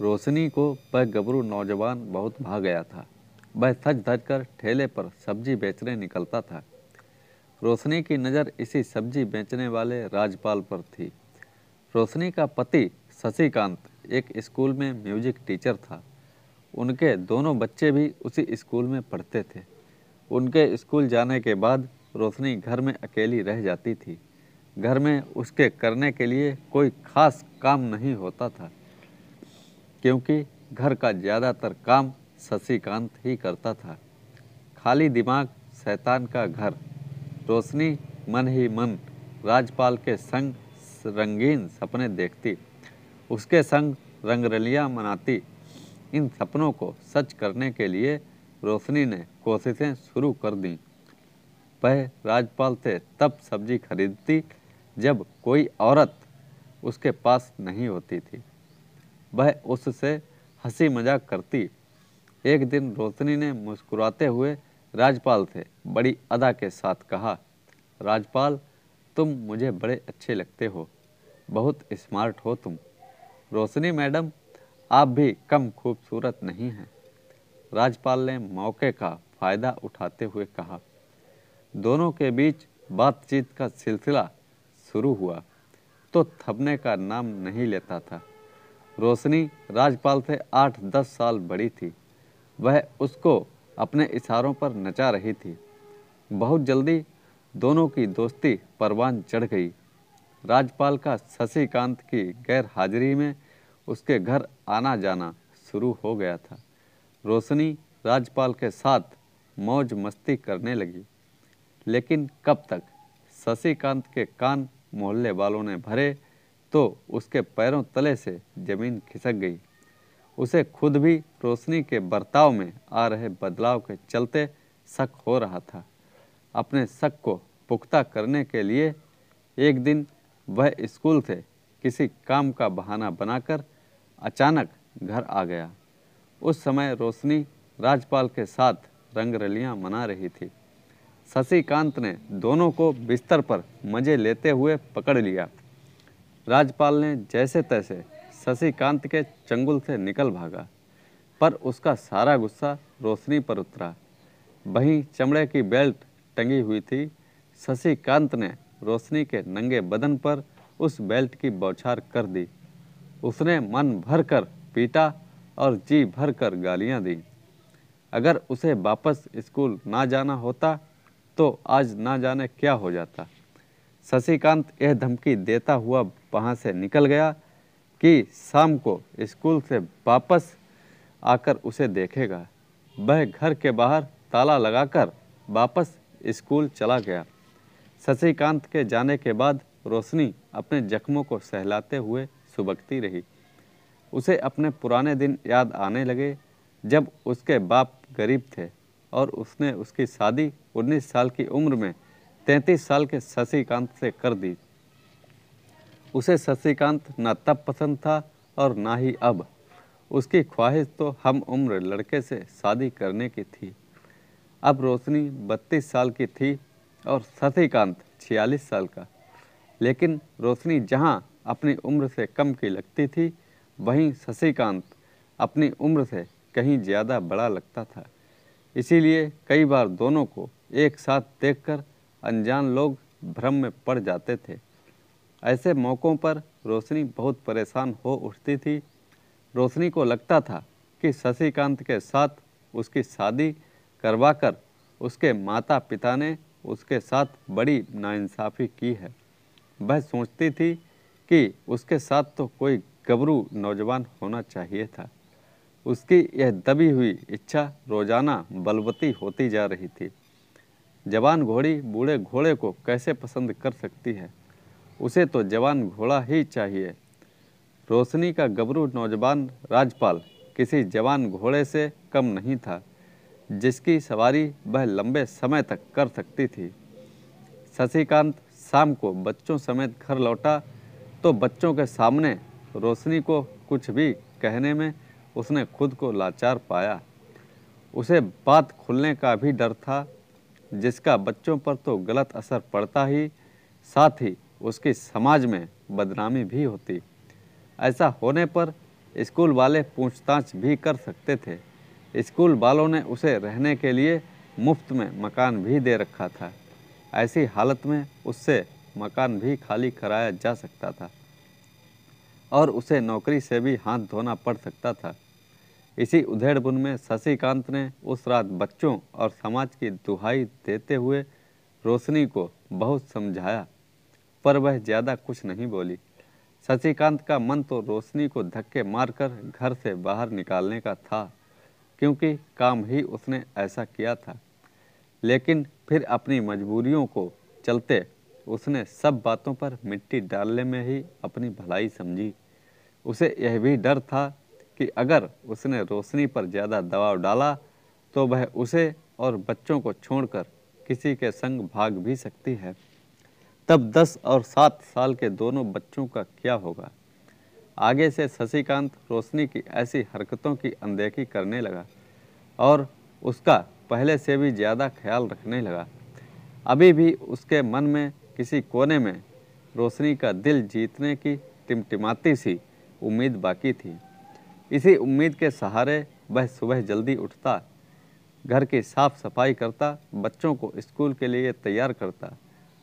रोशनी को वह गबरू नौजवान बहुत भा गया था वह सज धज कर ठेले पर सब्जी बेचने निकलता था रोशनी की नज़र इसी सब्जी बेचने वाले राजपाल पर थी रोशनी का पति शशिकांत एक स्कूल में म्यूजिक टीचर था उनके दोनों बच्चे भी उसी स्कूल में पढ़ते थे उनके स्कूल जाने के बाद रोशनी घर में अकेली रह जाती थी घर में उसके करने के लिए कोई खास काम नहीं होता था क्योंकि घर का ज़्यादातर काम शशिकांत ही करता था खाली दिमाग शैतान का घर रोशनी मन ही मन राजपाल के संग रंगीन सपने देखती उसके संग रंगरलियाँ मनाती इन सपनों को सच करने के लिए रोशनी ने कोशिशें शुरू कर दी वह राजपाल से तब सब्जी खरीदती जब कोई औरत उसके पास नहीं होती थी वह उससे हंसी मजाक करती एक दिन रोशनी ने मुस्कुराते हुए राजपाल से बड़ी अदा के साथ कहा राजपाल तुम मुझे बड़े अच्छे लगते हो बहुत स्मार्ट हो तुम रोशनी मैडम आप भी कम खूबसूरत नहीं हैं राजपाल ने मौके का फ़ायदा उठाते हुए कहा दोनों के बीच बातचीत का सिलसिला शुरू हुआ तो थपने का नाम नहीं लेता था रोशनी राजपाल से आठ दस साल बड़ी थी वह उसको अपने इशारों पर नचा रही थी बहुत जल्दी दोनों की दोस्ती परवान चढ़ गई राजपाल का शशिकांत की गैर हाजिरी में उसके घर आना जाना शुरू हो गया था रोशनी राजपाल के साथ मौज मस्ती करने लगी लेकिन कब तक शशिकांत के कान मोहल्ले वालों ने भरे तो उसके पैरों तले से जमीन खिसक गई उसे खुद भी रोशनी के बर्ताव में आ रहे बदलाव के चलते शक हो रहा था अपने शक को पुख्ता करने के लिए एक दिन वह स्कूल से किसी काम का बहाना बनाकर अचानक घर आ गया उस समय रोशनी राजपाल के साथ रंगरलियां मना रही थी शशिकांत ने दोनों को बिस्तर पर मज़े लेते हुए पकड़ लिया राजपाल ने जैसे तैसे शशिकांत के चंगुल से निकल भागा पर उसका सारा गुस्सा रोशनी पर उतरा वहीं चमड़े की बेल्ट टंगी हुई थी शशिकांत ने रोशनी के नंगे बदन पर उस बेल्ट की बौछार कर दी उसने मन भर कर पीटा और जी भर कर गालियाँ दी अगर उसे वापस स्कूल ना जाना होता तो आज ना जाने क्या हो जाता शशिकांत यह धमकी देता हुआ वहाँ से निकल गया कि शाम को स्कूल से वापस आकर उसे देखेगा वह घर के बाहर ताला लगाकर वापस स्कूल चला गया शशिकांत के जाने के बाद रोशनी अपने जख्मों को सहलाते हुए सुबकती रही उसे अपने पुराने दिन याद आने लगे जब उसके बाप गरीब थे और उसने उसकी शादी 19 साल की उम्र में 33 साल के शशिकांत से कर दी उसे शशिकांत न तब पसंद था और ना ही अब उसकी ख्वाहिश तो हम उम्र लड़के से शादी करने की थी अब रोशनी बत्तीस साल की थी और शशिकांत छियालीस साल का लेकिन रोशनी जहाँ अपनी उम्र से कम की लगती थी वहीं शशिकांत अपनी उम्र से कहीं ज़्यादा बड़ा लगता था इसीलिए कई बार दोनों को एक साथ देखकर अनजान लोग भ्रम में पड़ जाते थे ऐसे मौक़ों पर रोशनी बहुत परेशान हो उठती थी रोशनी को लगता था कि शशिकांत के साथ उसकी शादी करवाकर उसके माता पिता ने उसके साथ बड़ी नाइंसाफ़ी की है वह सोचती थी कि उसके साथ तो कोई गबरू नौजवान होना चाहिए था उसकी यह दबी हुई इच्छा रोज़ाना बलवती होती जा रही थी जवान घोड़ी बूढ़े घोड़े को कैसे पसंद कर सकती है उसे तो जवान घोड़ा ही चाहिए रोशनी का गबरू नौजवान राजपाल किसी जवान घोड़े से कम नहीं था जिसकी सवारी वह लंबे समय तक कर सकती थी शशिकांत शाम को बच्चों समेत घर लौटा तो बच्चों के सामने रोशनी को कुछ भी कहने में उसने खुद को लाचार पाया उसे बात खुलने का भी डर था जिसका बच्चों पर तो गलत असर पड़ता ही साथ ही उसकी समाज में बदनामी भी होती ऐसा होने पर स्कूल वाले पूछताछ भी कर सकते थे स्कूल वालों ने उसे रहने के लिए मुफ्त में मकान भी दे रखा था ऐसी हालत में उससे मकान भी खाली कराया जा सकता था और उसे नौकरी से भी हाथ धोना पड़ सकता था इसी उधेड़बुन में शशिकांत ने उस रात बच्चों और समाज की दुहाई देते हुए रोशनी को बहुत समझाया पर वह ज़्यादा कुछ नहीं बोली शशिकांत का मन तो रोशनी को धक्के मारकर घर से बाहर निकालने का था क्योंकि काम ही उसने ऐसा किया था लेकिन फिर अपनी मजबूरियों को चलते उसने सब बातों पर मिट्टी डालने में ही अपनी भलाई समझी उसे यह भी डर था कि अगर उसने रोशनी पर ज़्यादा दबाव डाला तो वह उसे और बच्चों को छोड़कर किसी के संग भाग भी सकती है तब दस और सात साल के दोनों बच्चों का क्या होगा आगे से शशिकांत रोशनी की ऐसी हरकतों की अनदेखी करने लगा और उसका पहले से भी ज़्यादा ख्याल रखने लगा अभी भी उसके मन में किसी कोने में रोशनी का दिल जीतने की टिमटिमाती सी उम्मीद बाकी थी इसी उम्मीद के सहारे वह सुबह जल्दी उठता घर की साफ सफाई करता बच्चों को स्कूल के लिए तैयार करता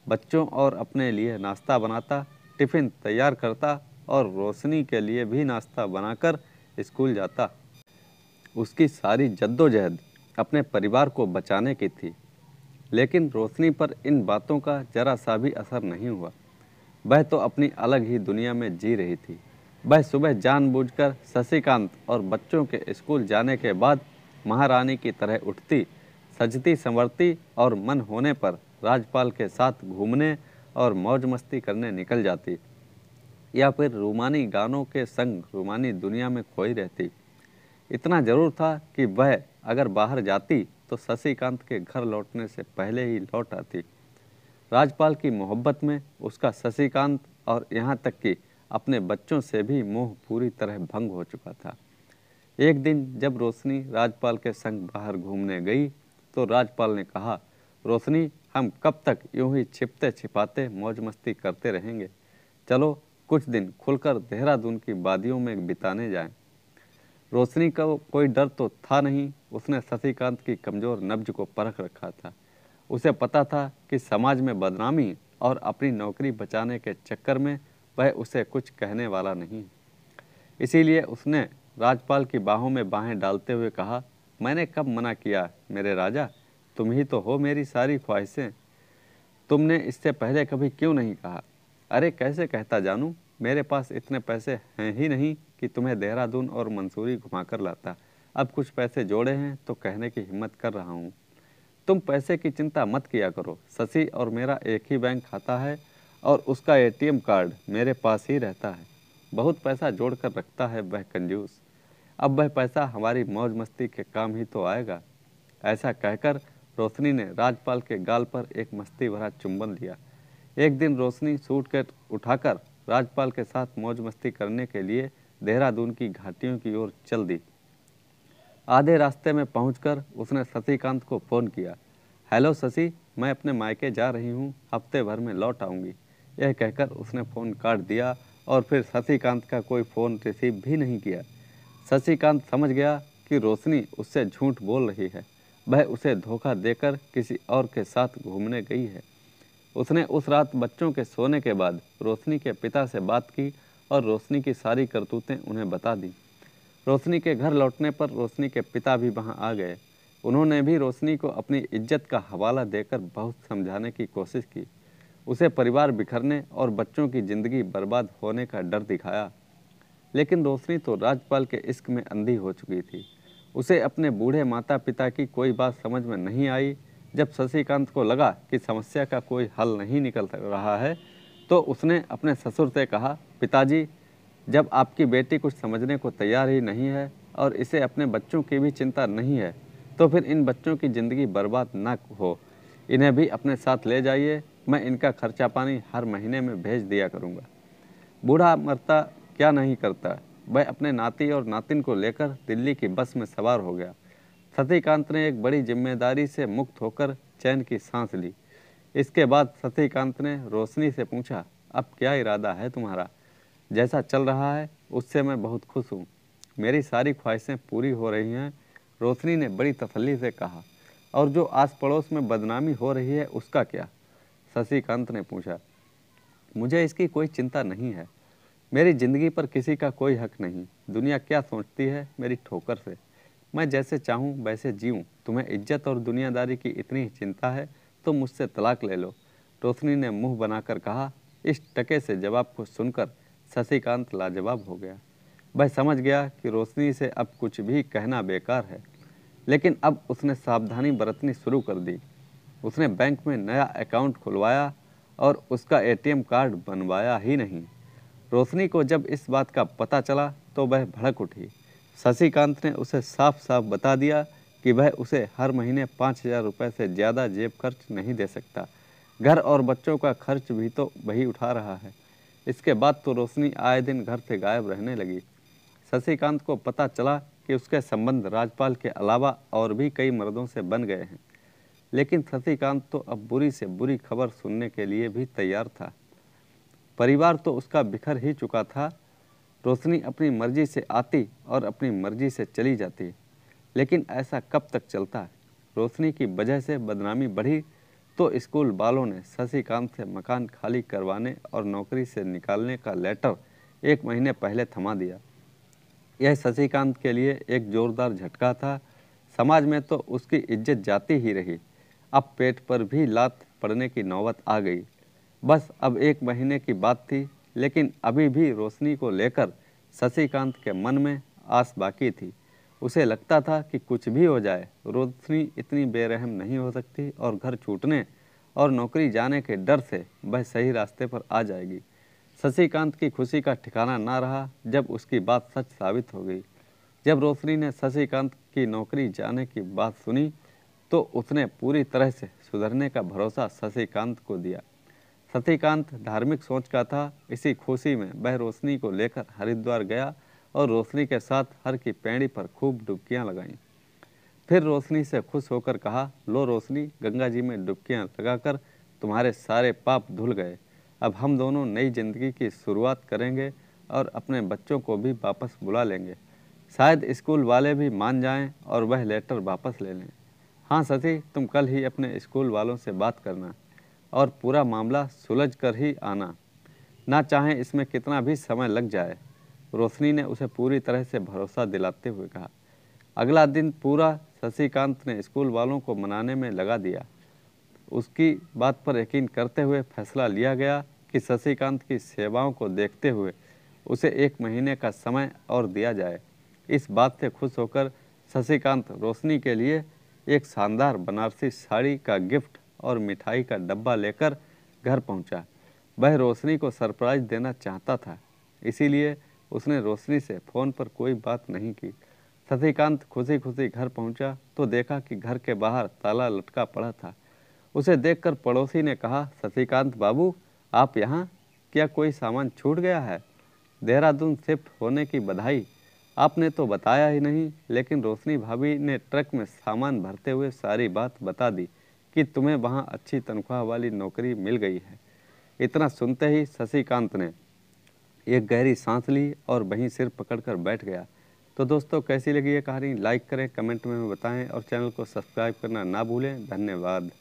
बच्चों और अपने लिए नाश्ता बनाता टिफ़िन तैयार करता और रोशनी के लिए भी नाश्ता बनाकर स्कूल जाता उसकी सारी जद्दोजहद अपने परिवार को बचाने की थी लेकिन रोशनी पर इन बातों का जरा सा भी असर नहीं हुआ वह तो अपनी अलग ही दुनिया में जी रही थी वह सुबह जानबूझकर शशिकांत और बच्चों के स्कूल जाने के बाद महारानी की तरह उठती सजती संवरती और मन होने पर राजपाल के साथ घूमने और मौज मस्ती करने निकल जाती या फिर रूमानी गानों के संग रूमानी दुनिया में खोई रहती इतना ज़रूर था कि वह अगर बाहर जाती तो शशिकांत के घर लौटने से पहले ही लौट आती राजपाल की मोहब्बत में उसका शशिकांत और यहाँ तक कि अपने बच्चों से भी मोह पूरी तरह भंग हो चुका था एक दिन जब रोशनी राजपाल के संग बाहर घूमने गई तो राजपाल ने कहा रोशनी हम कब तक यूं ही छिपते छिपाते मौज मस्ती करते रहेंगे चलो कुछ दिन खुलकर देहरादून की वादियों में बिताने जाएं। रोशनी का कोई डर तो था नहीं उसने शशिकांत की कमज़ोर नब्ज को परख रखा था उसे पता था कि समाज में बदनामी और अपनी नौकरी बचाने के चक्कर में वह उसे कुछ कहने वाला नहीं इसीलिए उसने राजपाल की बाहों में बाहें डालते हुए कहा मैंने कब मना किया मेरे राजा तुम ही तो हो मेरी सारी ख्वाहिशें तुमने इससे पहले कभी क्यों नहीं कहा अरे कैसे कहता जानू मेरे पास इतने पैसे हैं ही नहीं कि तुम्हें देहरादून और मंसूरी घुमा कर लाता अब कुछ पैसे जोड़े हैं तो कहने की हिम्मत कर रहा हूँ तुम पैसे की चिंता मत किया करो शशि और मेरा एक ही बैंक खाता है और उसका एटीएम कार्ड मेरे पास ही रहता है बहुत पैसा जोड़ कर रखता है वह कंजूस अब वह पैसा हमारी मौज मस्ती के काम ही तो आएगा ऐसा कहकर रोशनी ने राजपाल के गाल पर एक मस्ती भरा चुंबन लिया एक दिन रोशनी सूटकेट उठाकर राजपाल के साथ मौज मस्ती करने के लिए देहरादून की घाटियों की ओर चल दी आधे रास्ते में पहुंचकर उसने शशिकांत को फ़ोन किया हेलो शशि मैं अपने मायके जा रही हूँ हफ्ते भर में लौट आऊँगी यह कहकर उसने फ़ोन काट दिया और फिर शशिकांत का कोई फ़ोन रिसीव भी नहीं किया शशिकांत समझ गया कि रोशनी उससे झूठ बोल रही है वह उसे धोखा देकर किसी और के साथ घूमने गई है उसने उस रात बच्चों के सोने के बाद रोशनी के पिता से बात की और रोशनी की सारी करतूतें उन्हें बता दी रोशनी के घर लौटने पर रोशनी के पिता भी वहाँ आ गए उन्होंने भी रोशनी को अपनी इज्जत का हवाला देकर बहुत समझाने की कोशिश की उसे परिवार बिखरने और बच्चों की ज़िंदगी बर्बाद होने का डर दिखाया लेकिन रोशनी तो राजपाल के इश्क में अंधी हो चुकी थी उसे अपने बूढ़े माता पिता की कोई बात समझ में नहीं आई जब शशिकांत को लगा कि समस्या का कोई हल नहीं निकल रहा है तो उसने अपने ससुर से कहा पिताजी जब आपकी बेटी कुछ समझने को तैयार ही नहीं है और इसे अपने बच्चों की भी चिंता नहीं है तो फिर इन बच्चों की ज़िंदगी बर्बाद ना हो इन्हें भी अपने साथ ले जाइए मैं इनका खर्चा पानी हर महीने में भेज दिया करूँगा बूढ़ा मरता क्या नहीं करता वह अपने नाती और नातिन को लेकर दिल्ली की बस में सवार हो गया सतीकांत ने एक बड़ी जिम्मेदारी से मुक्त होकर चैन की सांस ली इसके बाद सतीकांत ने रोशनी से पूछा अब क्या इरादा है तुम्हारा जैसा चल रहा है उससे मैं बहुत खुश हूँ मेरी सारी ख्वाहिशें पूरी हो रही हैं रोशनी ने बड़ी तसली से कहा और जो आस पड़ोस में बदनामी हो रही है उसका क्या शशिकांत ने पूछा मुझे इसकी कोई चिंता नहीं है मेरी ज़िंदगी पर किसी का कोई हक नहीं दुनिया क्या सोचती है मेरी ठोकर से मैं जैसे चाहूँ वैसे जीऊँ तुम्हें इज्जत और दुनियादारी की इतनी चिंता है तो मुझसे तलाक ले लो रोशनी ने मुंह बनाकर कहा इस टके से जवाब को सुनकर शशिकांत लाजवाब हो गया वह समझ गया कि रोशनी से अब कुछ भी कहना बेकार है लेकिन अब उसने सावधानी बरतनी शुरू कर दी उसने बैंक में नया अकाउंट खुलवाया और उसका एटीएम कार्ड बनवाया ही नहीं रोशनी को जब इस बात का पता चला तो वह भड़क उठी शशिकांत ने उसे साफ साफ बता दिया कि वह उसे हर महीने पाँच हजार रुपये से ज़्यादा जेब खर्च नहीं दे सकता घर और बच्चों का खर्च भी तो वही उठा रहा है इसके बाद तो रोशनी आए दिन घर से गायब रहने लगी शशिकांत को पता चला कि उसके संबंध राजपाल के अलावा और भी कई मर्दों से बन गए हैं लेकिन शशिकांत तो अब बुरी से बुरी खबर सुनने के लिए भी तैयार था परिवार तो उसका बिखर ही चुका था रोशनी अपनी मर्जी से आती और अपनी मर्जी से चली जाती लेकिन ऐसा कब तक चलता रोशनी की वजह से बदनामी बढ़ी तो स्कूल बालों ने शशिकांत से मकान खाली करवाने और नौकरी से निकालने का लेटर एक महीने पहले थमा दिया यह शशिकांत के लिए एक जोरदार झटका था समाज में तो उसकी इज्जत जाती ही रही अब पेट पर भी लात पड़ने की नौबत आ गई बस अब एक महीने की बात थी लेकिन अभी भी रोशनी को लेकर शशिकांत के मन में आस बाकी थी उसे लगता था कि कुछ भी हो जाए रोशनी इतनी बेरहम नहीं हो सकती और घर छूटने और नौकरी जाने के डर से वह सही रास्ते पर आ जाएगी शशिकांत की खुशी का ठिकाना ना रहा जब उसकी बात सच साबित हो गई जब रोशनी ने शशिकांत की नौकरी जाने की बात सुनी तो उसने पूरी तरह से सुधरने का भरोसा शशिकांत को दिया सतीकांत धार्मिक सोच का था इसी खुशी में वह रोशनी को लेकर हरिद्वार गया और रोशनी के साथ हर की पैड़ी पर खूब डुबकियाँ लगाईं फिर रोशनी से खुश होकर कहा लो रोशनी गंगा जी में डुबकियाँ लगाकर तुम्हारे सारे पाप धुल गए अब हम दोनों नई जिंदगी की शुरुआत करेंगे और अपने बच्चों को भी वापस बुला लेंगे शायद स्कूल वाले भी मान जाएं और वह लेटर वापस ले लें हाँ सती तुम कल ही अपने स्कूल वालों से बात करना और पूरा मामला सुलझ कर ही आना ना चाहे इसमें कितना भी समय लग जाए रोशनी ने उसे पूरी तरह से भरोसा दिलाते हुए कहा अगला दिन पूरा शशिकांत ने स्कूल वालों को मनाने में लगा दिया उसकी बात पर यकीन करते हुए फैसला लिया गया कि शशिकांत की सेवाओं को देखते हुए उसे एक महीने का समय और दिया जाए इस बात से खुश होकर शशिकांत रोशनी के लिए एक शानदार बनारसी साड़ी का गिफ्ट और मिठाई का डब्बा लेकर घर पहुंचा। वह रोशनी को सरप्राइज देना चाहता था इसीलिए उसने रोशनी से फ़ोन पर कोई बात नहीं की शशिकांत खुशी खुशी घर पहुंचा तो देखा कि घर के बाहर ताला लटका पड़ा था उसे देखकर पड़ोसी ने कहा शशिकांत बाबू आप यहाँ क्या कोई सामान छूट गया है देहरादून शिफ्ट होने की बधाई आपने तो बताया ही नहीं लेकिन रोशनी भाभी ने ट्रक में सामान भरते हुए सारी बात बता दी कि तुम्हें वहाँ अच्छी तनख्वाह वाली नौकरी मिल गई है इतना सुनते ही शशिकांत ने एक गहरी सांस ली और वहीं सिर पकड़कर बैठ गया तो दोस्तों कैसी लगी ये कहानी लाइक करें कमेंट में बताएं और चैनल को सब्सक्राइब करना ना भूलें धन्यवाद